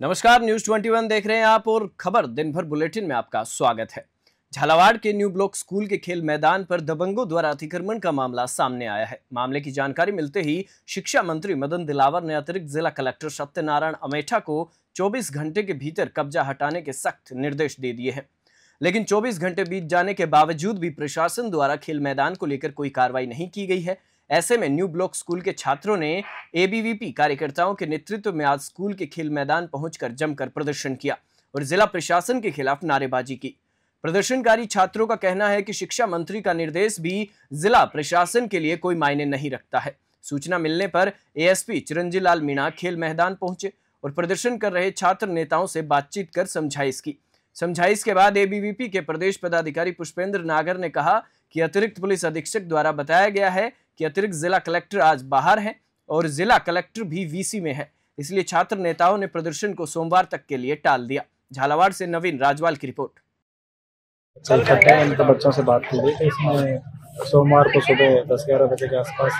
नमस्कार न्यूज 21 देख रहे हैं आप और खबर दिन भर बुलेटिन में आपका स्वागत है झालावाड़ के न्यू ब्लॉक स्कूल के खेल मैदान पर दबंगों द्वारा अतिक्रमण का मामला सामने आया है मामले की जानकारी मिलते ही शिक्षा मंत्री मदन दिलावर ने अतिरिक्त जिला कलेक्टर सत्यनारायण अमेठा को 24 घंटे के भीतर कब्जा हटाने के सख्त निर्देश दे दिए हैं लेकिन 24 घंटे बीत जाने के बावजूद भी प्रशासन द्वारा खेल मैदान को लेकर कोई कार्रवाई नहीं की गई है ऐसे में न्यू ब्लॉक स्कूल के छात्रों ने एबीवीपी कार्यकर्ताओं के नेतृत्व में आज स्कूल के खेल मैदान पहुंचकर जमकर प्रदर्शन किया और जिला प्रशासन के खिलाफ नारेबाजी की प्रदर्शनकारी छात्रों का कहना है कि शिक्षा मंत्री का निर्देश भी जिला प्रशासन के लिए कोई मायने नहीं रखता है सूचना मिलने पर एएसपी चिरंजी लाल मीणा खेल मैदान पहुंचे और प्रदर्शन कर रहे छात्र नेताओं से बातचीत कर समझाइश की समझाइश के बाद एबीवीपी के प्रदेश पदाधिकारी पुष्पेंद्र नागर ने कहा कि अतिरिक्त पुलिस अधीक्षक द्वारा बताया गया है कि अतिरिक्त जिला कलेक्टर आज बाहर हैं और जिला कलेक्टर भी वीसी में है इसलिए छात्र नेताओं ने प्रदर्शन को सोमवार तक के लिए टाल दिया झालावाड़ से नवीन राजवाल की रिपोर्ट हैं इनके बच्चों से बात की गई इसमें सोमवार को सुबह दस ग्यारह बजे के आसपास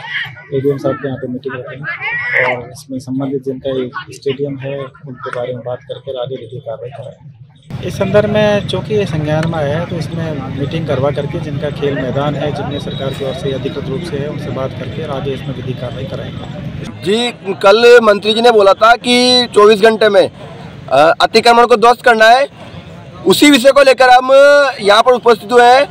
ए डी एम साहब के यहाँ पे मीटिंग होती है और इसमें संबंधित जिनका स्टेडियम है उनके बारे में बात करके आगे विधि कार्रवाई कराएंगे इस संदर्भ में चूँकि ये संज्ञान में आया है तो इसमें मीटिंग करवा करके जिनका खेल मैदान है जिनमें सरकार की ओर से अधिकृत रूप से है उनसे बात करके आगे इसमें विधि कार्रवाई कराएंगे जी कल मंत्री जी ने बोला था कि 24 घंटे में अतिक्रमण को ध्वस्त करना है उसी विषय को लेकर हम यहाँ पर उपस्थित हुए हैं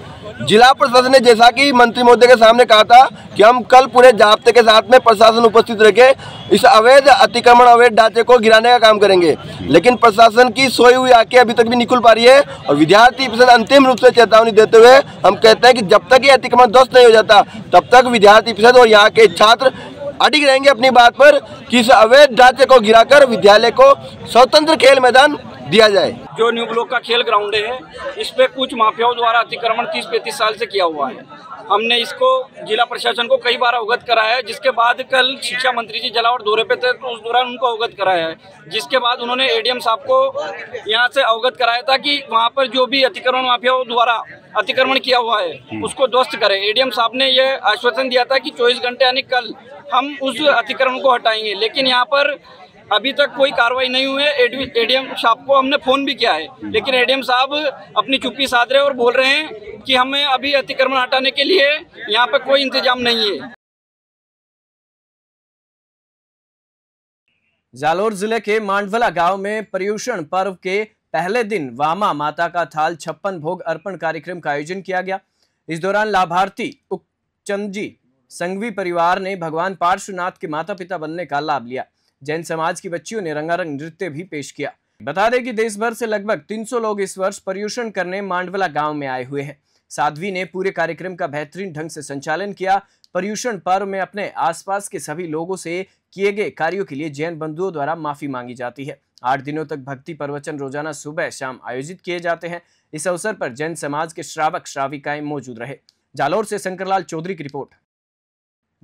जिला प्रशासन ने जैसा कि मंत्री महोदय के सामने कहा था कि हम कल पूरे जाब्ते के साथ में प्रशासन उपस्थित रखे इस अवैध अतिक्रमण अवैध ढांचे को गिराने का काम करेंगे लेकिन प्रशासन की सोई हुई आंखें अभी तक भी निकल पा रही है और विद्यार्थी परिषद अंतिम रूप से चेतावनी देते हुए हम कहते हैं कि जब तक ये अतिक्रमण ध्वस्त नहीं हो जाता तब तक विद्यार्थी परिषद और यहाँ के छात्र अडिग रहेंगे अपनी बात पर कि इस अवैध ढांचे को गिराकर विद्यालय को स्वतंत्र खेल मैदान दिया जाए जो न्यू ब्लॉक का खेल ग्राउंड है इस पे कुछ माफियाओं द्वारा अतिक्रमण तीस पैंतीस साल से किया हुआ है हमने इसको जिला प्रशासन को कई बार अवगत कराया है जिसके बाद कल शिक्षा मंत्री जी जलावर दौरे पे थे तो उस दौरान उनको अवगत कराया है जिसके बाद उन्होंने एडीएम साहब को यहाँ से अवगत कराया था कि वहाँ पर जो भी अतिक्रमण माफियाओं द्वारा अतिक्रमण किया हुआ है उसको ध्वस्त करें एडीएम साहब ने यह आश्वासन दिया था कि चौबीस घंटे यानी कल हम उस अतिक्रमण को हटाएंगे लेकिन यहाँ पर अभी तक कोई कार्रवाई नहीं हुई है एडीएम साहब को हमने फोन भी किया है लेकिन एडीएम साहब अपनी चुप्पी साध रहे और बोल रहे हैं कि हमें अभी अतिक्रमण हटाने के लिए यहाँ पर कोई इंतजाम नहीं है जालोर जिले के मांडवला गांव में पर्यूषण पर्व के पहले दिन वामा माता का थाल छप्पन भोग अर्पण कार्यक्रम का आयोजन किया गया इस दौरान लाभार्थी उकचंद जी संघवी परिवार ने भगवान पार्श्वनाथ के माता पिता बनने का लाभ लिया जैन समाज की बच्चियों ने रंगारंग नृत्य भी पेश किया बता दें कि देश भर से लगभग 300 लोग इस वर्ष पर्यूषण करने मांडवला गांव में आए हुए हैं साध्वी ने पूरे कार्यक्रम का बेहतरीन ढंग से संचालन किया पर्यूषण पर्व में अपने आसपास के सभी लोगों से किए गए कार्यों के लिए जैन बंधुओं द्वारा माफी मांगी जाती है आठ दिनों तक भक्ति प्रवचन रोजाना सुबह शाम आयोजित किए जाते हैं इस अवसर पर जैन समाज के श्रावक श्राविकाएं मौजूद रहे जालोर से शंकरलाल चौधरी की रिपोर्ट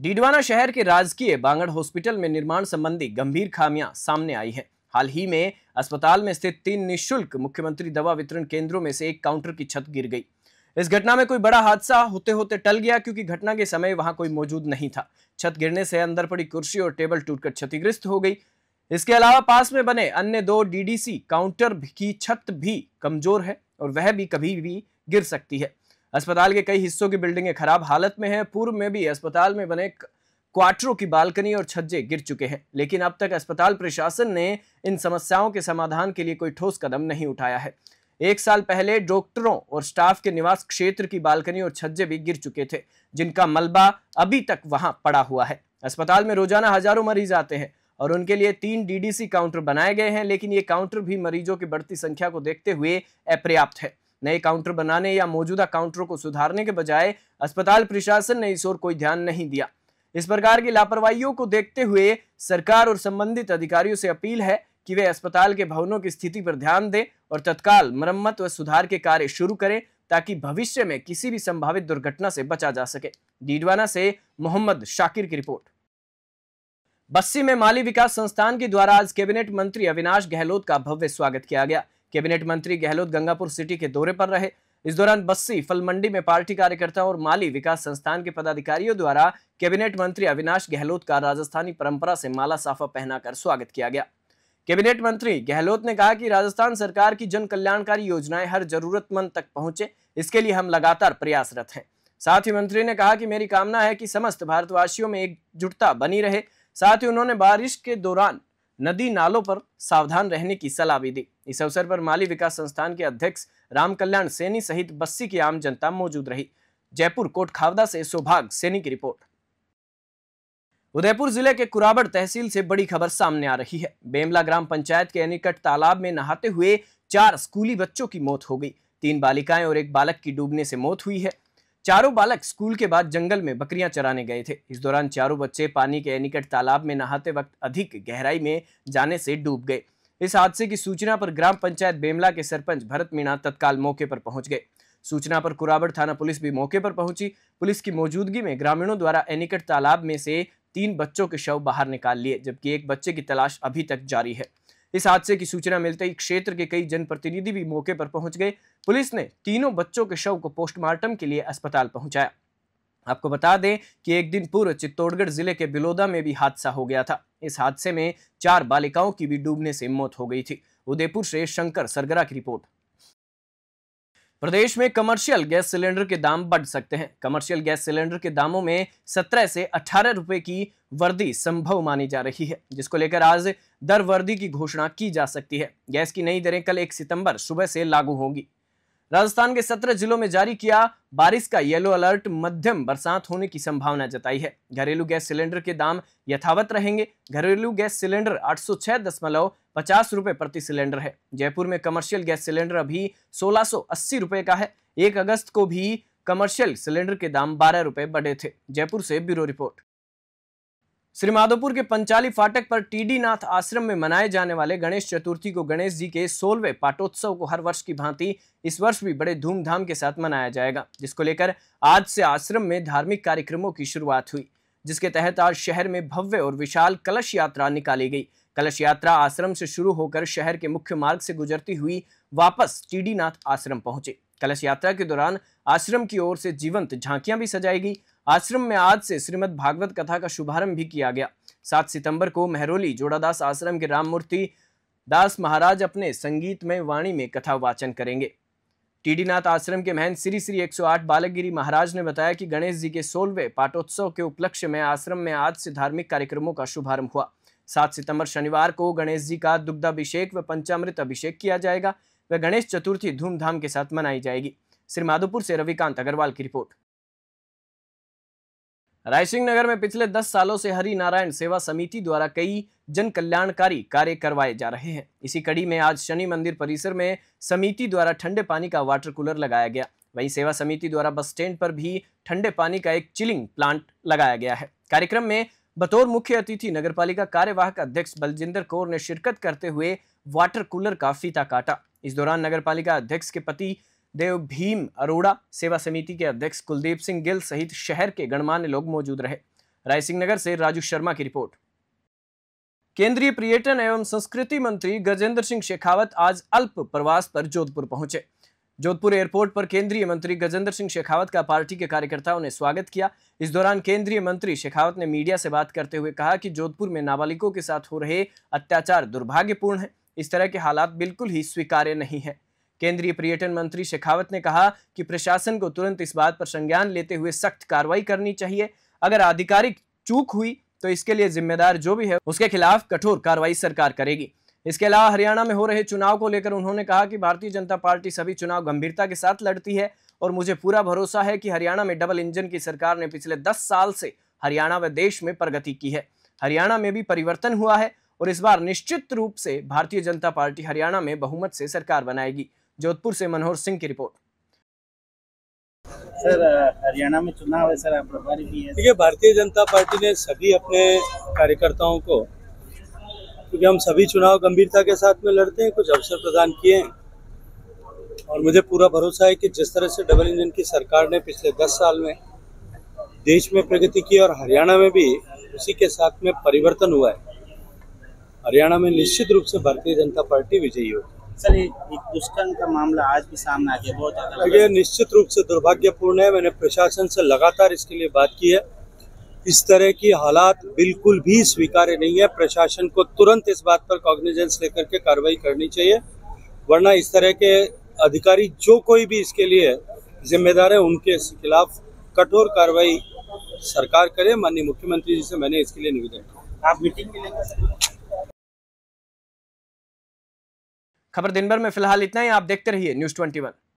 डीडवाना शहर के राजकीय बांगड़ हॉस्पिटल में निर्माण संबंधी गंभीर खामियां सामने आई हैं हाल ही में अस्पताल में स्थित तीन निशुल्क मुख्यमंत्री दवा वितरण केंद्रों में से एक काउंटर की छत गिर गई इस घटना में कोई बड़ा हादसा होते होते टल गया क्योंकि घटना के समय वहां कोई मौजूद नहीं था छत गिरने से अंदर पड़ी कुर्सी और टेबल टूटकर क्षतिग्रस्त हो गई इसके अलावा पास में बने अन्य दो डीडीसी काउंटर की छत भी कमजोर है और वह भी कभी भी गिर सकती है अस्पताल के कई हिस्सों की बिल्डिंगें खराब हालत में हैं पूर्व में भी अस्पताल में बने क्वार्टरों की बालकनी और छज्जे गिर चुके हैं लेकिन अब तक अस्पताल प्रशासन ने इन समस्याओं के समाधान के लिए कोई ठोस कदम नहीं उठाया है एक साल पहले डॉक्टरों और स्टाफ के निवास क्षेत्र की बालकनी और छज्जे भी गिर चुके थे जिनका मलबा अभी तक वहां पड़ा हुआ है अस्पताल में रोजाना हजारों मरीज आते हैं और उनके लिए तीन डीडीसी काउंटर बनाए गए हैं लेकिन ये काउंटर भी मरीजों की बढ़ती संख्या को देखते हुए अपर्याप्त है नए काउंटर बनाने या मौजूदा काउंटरों को सुधारने के बजाय अस्पताल प्रशासन ने इस ओर कोई ध्यान नहीं दिया इस प्रकार की लापरवाही को देखते हुए सरकार और संबंधित अधिकारियों से अपील है कि वे अस्पताल के भवनों की स्थिति पर ध्यान दें और तत्काल मरम्मत व सुधार के कार्य शुरू करें ताकि भविष्य में किसी भी संभावित दुर्घटना से बचा जा सके डीडवाना से मोहम्मद शाकिर की रिपोर्ट बस्सी में माली विकास संस्थान के द्वारा आज कैबिनेट मंत्री अविनाश गहलोत का भव्य स्वागत किया गया कैबिनेट मंत्री गहलोत गंगापुर सिटी के दौरे पर रहे इस दौरान बस्सी फल मंडी में पार्टी कार्यकर्ताओं और माली विकास संस्थान के पदाधिकारियों द्वारा कैबिनेट मंत्री अविनाश गहलोत का राजस्थानी परंपरा से माला साफा पहनाकर स्वागत किया गया कैबिनेट मंत्री गहलोत ने कहा कि राजस्थान सरकार की जन कल्याणकारी योजनाएं हर जरूरतमंद तक पहुंचे इसके लिए हम लगातार प्रयासरत हैं साथ ही मंत्री ने कहा कि मेरी कामना है कि समस्त भारतवासियों में एकजुटता बनी रहे साथ ही उन्होंने बारिश के दौरान नदी नालों पर सावधान रहने की सलाह भी दी इस अवसर पर माली विकास संस्थान के अध्यक्ष राम कल्याण सैनी सहित बस्सी की आम जनता मौजूद रही जयपुर कोट खावदा से सौभाग सैनी की रिपोर्ट उदयपुर जिले के कुराबड़ तहसील से बड़ी खबर सामने आ रही है बेमला ग्राम पंचायत के अनिकट तालाब में नहाते हुए चार स्कूली बच्चों की मौत हो गई तीन बालिकाएं और एक बालक की डूबने से मौत हुई है चारों बालक स्कूल के बाद जंगल में बकरियां चराने गए थे इस दौरान चारों बच्चे पानी के निकट तालाब में नहाते वक्त अधिक गहराई में जाने से डूब गए इस हादसे की सूचना पर ग्राम पंचायत बेमला के सरपंच भरत मीणा तत्काल मौके पर पहुंच गए सूचना पर कुराबड़ थाना पुलिस भी मौके पर पहुंची पुलिस की मौजूदगी में ग्रामीणों द्वारा एनिकट तालाब में से तीन बच्चों के शव बाहर निकाल लिए जबकि एक बच्चे की तलाश अभी तक जारी है इस हादसे की सूचना मिलते ही क्षेत्र के कई जनप्रतिनिधि भी मौके पर पहुंच गए पुलिस ने तीनों बच्चों के शव को पोस्टमार्टम के लिए अस्पताल पहुंचाया आपको बता दें कि एक दिन पूर्व चित्तौड़गढ़ जिले के बिलोदा में भी हादसा हो गया था इस हादसे में चार बालिकाओं की भी डूबने से मौत हो गई थी उदयपुर से शंकर सरगरा की रिपोर्ट प्रदेश में कमर्शियल गैस सिलेंडर के दाम बढ़ सकते हैं कमर्शियल गैस सिलेंडर के दामों में 17 से 18 रुपए की वर्दी संभव मानी जा रही है जिसको लेकर आज दर वर्दी की घोषणा की जा सकती है गैस की नई दरें कल 1 सितंबर सुबह से लागू होंगी राजस्थान के सत्रह जिलों में जारी किया बारिश का येलो अलर्ट मध्यम बरसात होने की संभावना जताई है घरेलू गैस सिलेंडर के दाम यथावत रहेंगे घरेलू गैस सिलेंडर आठ सौ छह दशमलव पचास प्रति सिलेंडर है जयपुर में कमर्शियल गैस सिलेंडर अभी सोलह सौ अस्सी का है एक अगस्त को भी कमर्शियल सिलेंडर के दाम बारह रुपए बढ़े थे जयपुर से ब्यूरो रिपोर्ट श्रीमाधोपुर के पंचाली फाटक पर टीडी नाथ आश्रम में मनाए जाने वाले गणेश चतुर्थी को गणेश जी के सोलवे पाटोत्सव को हर वर्ष की भांति इस वर्ष भी बड़े धूमधाम के साथ मनाया जाएगा जिसको लेकर आज से आश्रम में धार्मिक कार्यक्रमों की शुरुआत हुई जिसके तहत आज शहर में भव्य और विशाल कलश यात्रा निकाली गई कलश यात्रा आश्रम से शुरू होकर शहर के मुख्य मार्ग से गुजरती हुई वापस टीडी नाथ आश्रम पहुंचे कलश यात्रा के दौरान आश्रम की ओर से जीवंत झांकियां भी सजाई गई आश्रम में आज से श्रीमद भागवत कथा का शुभारंभ भी किया गया सात सितंबर को मेहरोली जोड़ादास आश्रम के राममूर्ति दास महाराज अपने संगीतमय वाणी में कथा वाचन करेंगे टीडीनाथ आश्रम के महंत श्री श्री 108 बालकगिरी महाराज ने बताया कि गणेश जी के सोलवे पाटोत्सव के उपलक्ष्य में आश्रम में आज से धार्मिक कार्यक्रमों का शुभारंभ हुआ सात सितंबर शनिवार को गणेश जी का दुग्धाभिषेक व पंचामृत अभिषेक किया जाएगा व गणेश चतुर्थी धूमधाम के साथ मनाई जाएगी श्री माधोपुर से रविकांत अग्रवाल की रिपोर्ट रायसिंह नगर में पिछले दस सालों से हरि नारायण सेवा समिति द्वारा कई जन कल्याणकारी कार्य करवाए जा रहे हैं इसी कड़ी में आज शनि मंदिर परिसर में समिति द्वारा ठंडे पानी का वाटर कूलर लगाया गया वहीं सेवा समिति द्वारा बस स्टैंड पर भी ठंडे पानी का एक चिलिंग प्लांट लगाया गया है कार्यक्रम में बतौर मुख्य अतिथि पालिका कार्यवाहक अध्यक्ष बलजिंदर कौर ने शिरकत करते हुए वाटर कूलर का फीता काटा इस दौरान पालिका अध्यक्ष के पति देव भीम अरोड़ा सेवा समिति के अध्यक्ष कुलदीप सिंह गिल सहित शहर के गणमान्य लोग मौजूद रहे रायसिंह नगर से राजू शर्मा की रिपोर्ट केंद्रीय पर्यटन एवं संस्कृति मंत्री गजेंद्र सिंह शेखावत आज अल्प प्रवास पर जोधपुर पहुंचे जोधपुर एयरपोर्ट पर केंद्रीय मंत्री गजेंद्र सिंह शेखावत का पार्टी के कार्यकर्ताओं ने स्वागत किया इस दौरान केंद्रीय मंत्री शेखावत ने मीडिया से बात करते हुए कहा कि जोधपुर में नाबालिगों के साथ हो रहे अत्याचार दुर्भाग्यपूर्ण है इस तरह के हालात बिल्कुल ही स्वीकार्य नहीं है केंद्रीय पर्यटन मंत्री शेखावत ने कहा कि प्रशासन को तुरंत इस बात पर संज्ञान लेते हुए सख्त कार्रवाई करनी चाहिए अगर आधिकारिक चूक हुई तो इसके लिए जिम्मेदार जो भी है उसके खिलाफ कठोर कार्रवाई सरकार करेगी इसके अलावा हरियाणा में हो रहे चुनाव को लेकर उन्होंने कहा कि भारतीय जनता पार्टी सभी चुनाव गंभीरता के साथ लड़ती है और मुझे पूरा भरोसा है कि हरियाणा में डबल इंजन की सरकार ने पिछले दस साल से हरियाणा व देश में प्रगति की है हरियाणा में भी परिवर्तन हुआ है और इस बार निश्चित रूप से भारतीय जनता पार्टी हरियाणा में बहुमत से सरकार बनाएगी जोधपुर से मनोहर सिंह की रिपोर्ट सर हरियाणा में चुनाव है सर प्रभारी भी देखिए भारतीय जनता पार्टी ने सभी अपने कार्यकर्ताओं को क्योंकि हम सभी चुनाव गंभीरता के साथ में लड़ते हैं कुछ अवसर प्रदान किए हैं और मुझे पूरा भरोसा है कि जिस तरह से डबल इंजन की सरकार ने पिछले दस साल में देश में प्रगति की और हरियाणा में भी उसी के साथ में परिवर्तन हुआ है हरियाणा में निश्चित रूप से भारतीय जनता पार्टी विजयी होगी सर एक दुष्कर्म का मामला आज भी सामने आ गया बहुत ज्यादा ये निश्चित रूप से दुर्भाग्यपूर्ण है मैंने प्रशासन से लगातार इसके लिए बात की है इस तरह की हालात बिल्कुल भी स्वीकार्य नहीं है प्रशासन को तुरंत इस बात पर कॉग्निजेंस लेकर के कार्रवाई करनी चाहिए वरना इस तरह के अधिकारी जो कोई भी इसके लिए जिम्मेदार है उनके खिलाफ कठोर कार्रवाई सरकार करे माननीय मुख्यमंत्री जी से मैंने इसके लिए निवेदन किया आप मीटिंग के लेंगे खबर दिन भर में फिलहाल इतना ही आप देखते रहिए न्यूज ट्वेंटी वन